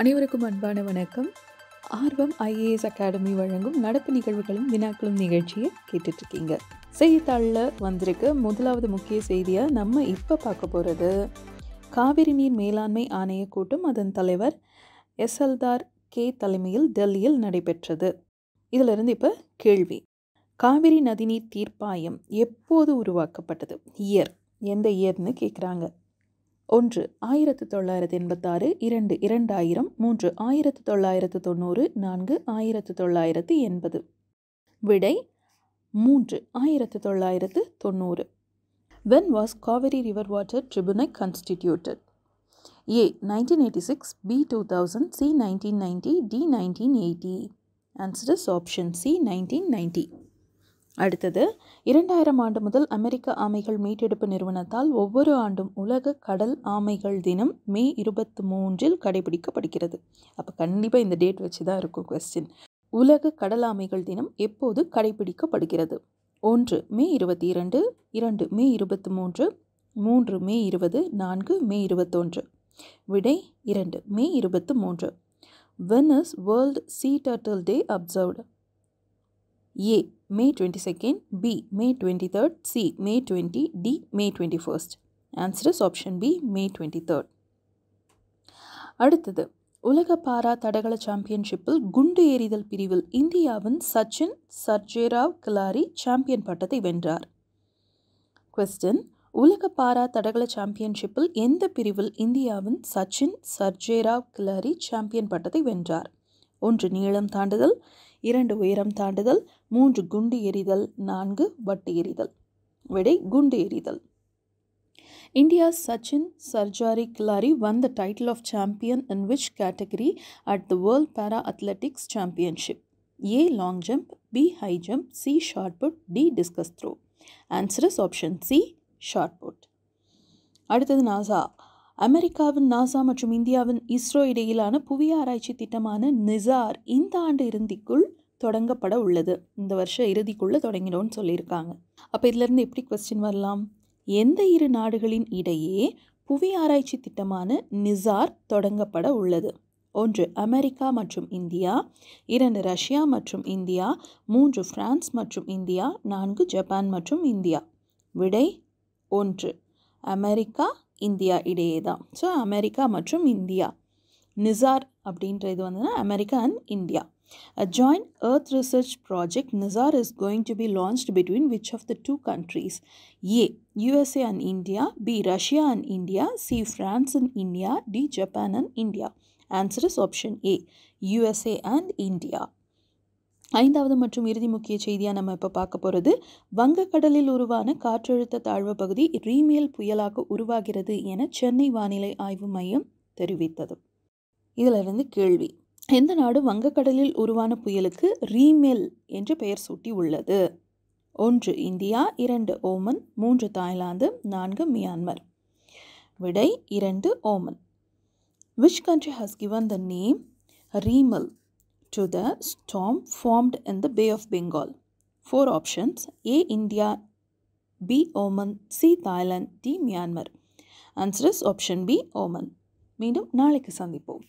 அனைவருக்கும் அன்பான வணக்கம் ஆர்வம் ஐஏஎஸ் அகாடமி வழங்கும் நடப்பு நிகழ்வுகளும் வினாக்களும் நிகழ்ச்சியை கேட்டுட்ருக்கீங்க செய்தித்தாளில் வந்திருக்கு முதலாவது முக்கிய செய்தியாக நம்ம இப்போ பார்க்க போகிறது காவிரி நீர் மேலாண்மை ஆணைய கூட்டம் அதன் தலைவர் எஸ்எல்தார் கே தலைமையில் டெல்லியில் நடைபெற்றது இதிலிருந்து இப்போ கேள்வி காவிரி நதிநீர் தீர்ப்பாயம் எப்போது உருவாக்கப்பட்டது இயர் எந்த இயர்னு கேட்குறாங்க ஒன்று ஆயிரத்து தொள்ளாயிரத்து எண்பத்தாறு இரண்டு இரண்டாயிரம் மூன்று ஆயிரத்து தொள்ளாயிரத்து தொண்ணூறு நான்கு ஆயிரத்து தொள்ளாயிரத்து எண்பது விடை மூன்று ஆயிரத்து தொள்ளாயிரத்து தொண்ணூறு when was Kaveri river water tribunal constituted A nineteen eighty six B two thousand C nineteen ninety D nineteen eighty answers option C nineteen ninety அடுத்தது இரண்டாயிரம் ஆண்டு முதல் அமெரிக்க ஆமைகள் மீட்டெடுப்பு நிறுவனத்தால் ஒவ்வொரு ஆண்டும் உலக கடல் ஆமைகள் தினம் மே இருபத்தி மூன்றில் கடைபிடிக்கப்படுகிறது அப்போ கண்டிப்பாக இந்த டேட் வச்சு தான் இருக்கும் கொஸ்டின் உலக கடல் ஆமைகள் தினம் எப்போது கடைபிடிக்கப்படுகிறது ஒன்று மே இருபத்தி இரண்டு இரண்டு மே இருபத்தி மூன்று மூன்று மே இருபது நான்கு மே இருபத்தொன்று விடை இரண்டு மே இருபத்து மூன்று when is world sea turtle day observed A May twenty second B May twenty third C May twenty D May twenty first answer is option B May twenty third அடுத்தது உலக பாரா தடகள சாம்பியன்ஷிப்பில் குண்டு எறிதல் பிரிவில் இந்தியாவின் சச்சின் சர்ஜேராவ் கிலாரி சாம்பியன் பட்டத்தை வென்றார் கொஸ்டின் உலக பாரா தடகள சாம்பியன்ஷிப்பில் எந்த பிரிவில் இந்தியாவின் சச்சின் சர்ஜேராவ் கிலாரி சாம்பியன் பட்டத்தை வென்றார் ஒன்று நீளம் தாண்டுதல் இரண்டு உயரம் தாண்டுதல் மூன்று குண்டு எறிதல் நான்கு வட்டு எறிதல் விடை குண்டு எறிதல் இந்தியா சச்சின் சர்ஜாரி கிலாரி வந்த title of champion in which category at the world para athletics championship A long jump B high jump C shot put D discus throw answers option C shot put அடுத்தது நாசா அமெரிக்காவின் NASA மற்றும் இந்தியாவின் இஸ்ரோ இடையிலான புவி ஆராய்ச்சி திட்டமான நிசார் இந்த ஆண்டு இறுதிக்குள் தொடங்கப்பட உள்ளது இந்த வருஷம் இறுதிக்குள்ளே தொடங்கினோம்னு சொல்லியிருக்காங்க அப்போ இதுலேருந்து எப்படி கொஸ்டின் வரலாம் எந்த இரு நாடுகளின் இடையே புவி ஆராய்ச்சி திட்டமான நிசார் தொடங்கப்பட உள்ளது ஒன்று அமெரிக்கா மற்றும் இந்தியா இரண்டு ரஷ்யா மற்றும் இந்தியா மூன்று பிரான்ஸ் மற்றும் இந்தியா நான்கு ஜப்பான் மற்றும் இந்தியா விடை ஒன்று அமெரிக்கா இந்தியா இடையே தான் ஸோ அமெரிக்கா மற்றும் இந்தியா நிசார் அப்படின்ற இது வந்துன்னா America and India. A joint Earth research project, NISAR, is going to be launched between which of the two countries? A. USA and India. B. Russia and India. C. France and India. D. Japan and India. Answer is option A. USA and India. ஐந்தாவது மற்றும் இறுதி முக்கிய செய்தியாக நம்ம இப்போ பார்க்க போகிறது வங்கக்கடலில் உருவான காற்றழுத்த தாழ்வு பகுதி ரீமேல் புயலாக உருவாகிறது என சென்னை வானிலை ஆய்வு மையம் தெரிவித்தது இதிலிருந்து கேள்வி எந்த நாடு வங்கக்கடலில் உருவான புயலுக்கு ரீமேல் என்று பெயர் சூட்டி உள்ளது ஒன்று இந்தியா இரண்டு ஓமன் மூன்று தாய்லாந்து நான்கு மியான்மர் விடை இரண்டு Oman which country has given the name Remal to the storm formed in the Bay of Bengal? Four options A. India, B. Oman, C. Thailand, D. Myanmar. Answer is option B. Oman. மீண்டும் நாளைக்கு சந்திப்போம்